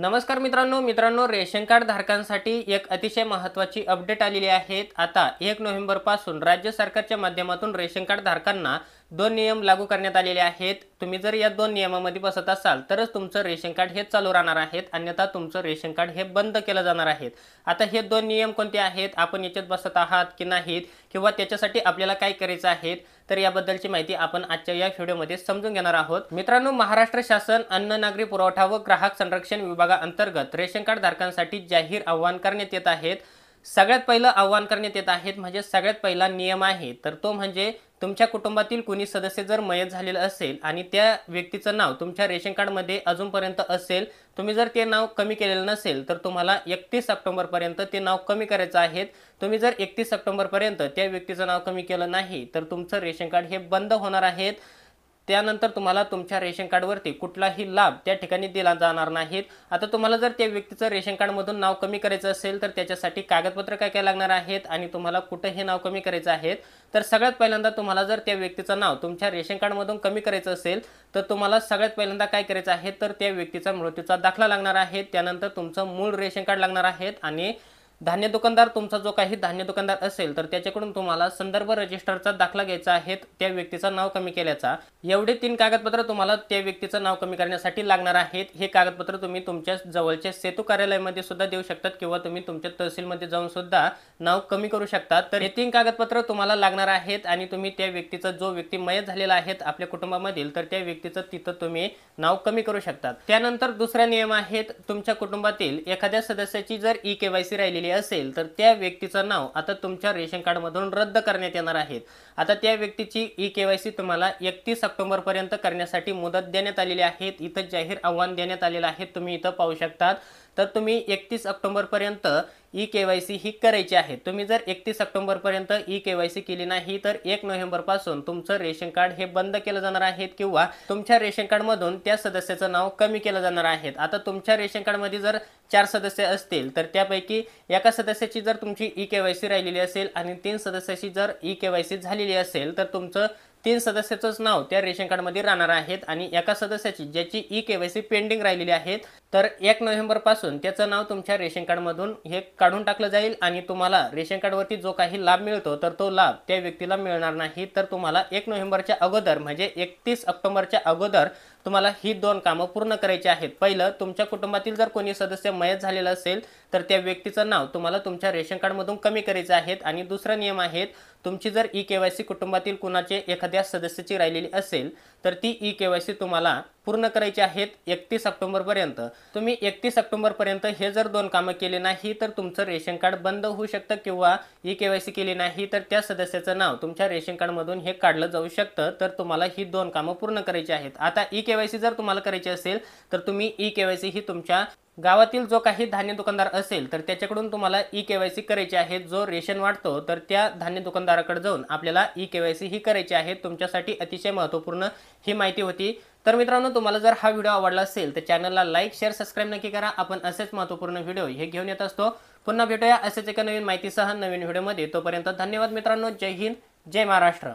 नमस्कार मित्रांनो मित्रांनो रेशन कार्ड धारकांसाठी एक अतिशय महत्वाची अपडेट आलेली आहेत आता एक नोव्हेंबरपासून राज्य सरकारच्या माध्यमातून रेशन कार्ड धारकांना दोन नियम लागू करण्यात आलेले आहेत तुम्ही जर या दोन नियमामध्ये बसत असाल तरच तुमचं रेशन कार्ड हे चालू राहणार आहेत अन्यथा तुमचं रेशन कार्ड हे बंद केलं जाणार आहेत आता हे दोन नियम कोणते आहेत आपण याच्यात बसत आहात की नाहीत किंवा त्याच्यासाठी आपल्याला काय करायचं आहे तर याबद्दलची माहिती आपण आजच्या या व्हिडिओमध्ये समजून घेणार आहोत मित्रांनो महाराष्ट्र शासन अन्न नागरी पुरवठा व ग्राहक संरक्षण विभागाअंतर्गत रेशन कार्ड धारकांसाठी जाहीर आव्हान करण्यात येत आहेत सगळ्यात पहिलं आव्हान करण्यात येत आहेत म्हणजे सगळ्यात पहिला नियम आहे तर तो म्हणजे तुमच्या कुटुंबातील कोणी सदस्य जर मयत झालेलं असेल आणि त्या व्यक्तीचं नाव तुमच्या रेशन कार्डमध्ये अजूनपर्यंत असेल तुम्ही जर ते नाव कमी केलेलं नसेल तर तुम्हाला एकतीस पर्यंत ते नाव कमी करायचं आहे तुम्ही जर एकतीस सप्टेंबरपर्यंत त्या व्यक्तीचं नाव कमी केलं नाही तर तुमचं रेशन कार्ड हे बंद होणार आहेत त्यानंतर तुम्हाला तुमच्या रेशन कार्डवरती कुठलाही लाभ त्या ठिकाणी दिला जाणार नाहीत आता तुम्हाला जर त्या व्यक्तीचं रेशन कार्डमधून नाव कमी करायचं असेल तर त्याच्यासाठी कागदपत्र काय काय लागणार आहेत आणि तुम्हाला कुठं हे नाव कमी करायचं आहे तर सगळ्यात पहिल्यांदा तुम्हाला जर त्या व्यक्तीचं नाव तुमच्या रेशन कार्डमधून कमी करायचं असेल तर तुम्हाला सगळ्यात पहिल्यांदा काय करायचं आहे तर त्या व्यक्तीचा मृत्यूचा दाखला लागणार आहे त्यानंतर तुमचं मूळ रेशन कार्ड लागणार आहेत आणि धान्य दुकानदार तुमचा जो काही धान्य दुकानदार असेल तर त्याच्याकडून तुम्हाला संदर्भ रजिस्टरचा दाखला घ्यायचा आहे त्या व्यक्तीचं नाव कमी केल्याचा एवढे तीन कागदपत्र तुम्हाला त्या व्यक्तीचं नाव कमी करण्यासाठी लागणार आहेत हे कागदपत्र तुम्ही तुमच्या जवळच्या सेतू कार्यालयामध्ये सुद्धा देऊ शकतात किंवा तुम्ही तुमच्या तहसीलमध्ये जाऊन सुद्धा नाव कमी करू शकता तर हे तीन कागदपत्र तुम्हाला लागणार आहेत आणि तुम्ही त्या व्यक्तीचा जो व्यक्ती मयत झालेला आहेत आपल्या कुटुंबामधील तर त्या व्यक्तीचं तिथं तुम्ही नाव कमी करू शकतात त्यानंतर दुसरा नियम आहेत तुमच्या कुटुंबातील एखाद्या सदस्याची जर ई केवायसी राहिलेली असेल तर त्या व्यक्तीचं नाव आता तुमच्या रेशन कार्डमधून रद्द करण्यात येणार आहेत आता त्या व्यक्तीची ई के वाय सी तुम्हाला एकतीस ऑक्टोबरपर्यंत करण्यासाठी मुदत देण्यात आलेली आहे इथं जाहीर आव्हान देण्यात आलेलं आहे तुम्ही इथं पाहू शकतात तर तुम्ही एकतीस ऑक्टोबरपर्यंत ई के वाय सी ही करायची आहे तुम्ही जर एकतीस ऑक्टोबरपर्यंत ई के वाय सी केली नाही तर एक नोव्हेंबरपासून तुमचं रेशन कार्ड हे बंद केलं जाणार आहे किंवा तुमच्या रेशन कार्डमधून त्या सदस्याचं नाव कमी केलं जाणार आहे आता तुमच्या रेशन कार्डमध्ये जर चार सदस्य असतील तर त्यापैकी एका सदस्याची जर तुमची ई के वाय सी राहिलेली असेल आणि तीन सदस्याची जर ई के वाय सी झालेली असेल तर तुमचं तीन सदस्याचंच नाव त्या रेशन कार्डमध्ये राहणार आहेत आणि एका सदस्याची ज्याची ई केवायसी पेंडिंग राहिलेली आहे तर एक नोव्हेंबरपासून त्याचं नाव तुमच्या रेशन कार्डमधून हे काढून टाकलं जाईल आणि तुम्हाला रेशन कार्डवरती जो काही लाभ मिळतो तर तो लाभ त्या व्यक्तीला मिळणार नाही तर तुम्हाला एक नोव्हेंबरच्या अगोदर म्हणजे एकतीस ऑक्टोबरच्या अगोदर तुम्हाला ही दोन कामं पूर्ण करायची आहेत पहिलं तुमच्या कुटुंबातील जर कोणी सदस्य मयत झालेलं असेल तर त्या व्यक्तीचं नाव तुम्हाला तुमच्या रेशन कार्डमधून कमी करायचं आहेत आणि दुसरा नियम आहेत तुमची जर ई केवायसी कुटुंबातील कुणाचे एखाद्या सदस्याची राहिलेली असेल तर ती ई के वाय सी तुम्हाला पूर्ण करायची आहेत एकतीस पर्यंत तुम्ही एकतीस पर्यंत हे जर दोन कामं केली नाही तर तुमचं रेशन कार्ड बंद होऊ शकतं किंवा ई के वाय सी केली नाही तर त्या सदस्याचं नाव तुमच्या रेशन कार्डमधून हे काढलं जाऊ शकतं तर तुम्हाला ही दोन कामं पूर्ण करायची आहेत आता ई के वाय सी जर तुम्हाला करायची असेल तर तुम्ही ई के वाय सी ही तुमच्या गावातील जो काही धान्य दुकानदार असेल तर त्याच्याकडून तुम्हाला ई के वाय सी करायची आहे जो रेशन वाटतो तर त्या धान्य दुकानदाराकडे जाऊन आपल्याला ई के वाय सी ही करायची आहे तुमच्यासाठी अतिशय महत्त्वपूर्ण ही माहिती होती तर मित्रांनो तुम्हाला जर हा व्हिडिओ आवडला असेल तर चॅनलला लाईक शेअर सबस्क्राईब नक्की करा आपण असेच महत्त्वपूर्ण व्हिडिओ हे घेऊन येत असतो पुन्हा भेटूया असेच एका नवीन माहितीसह नवीन व्हिडिओमध्ये तोपर्यंत धन्यवाद मित्रांनो जय हिंद जय महाराष्ट्र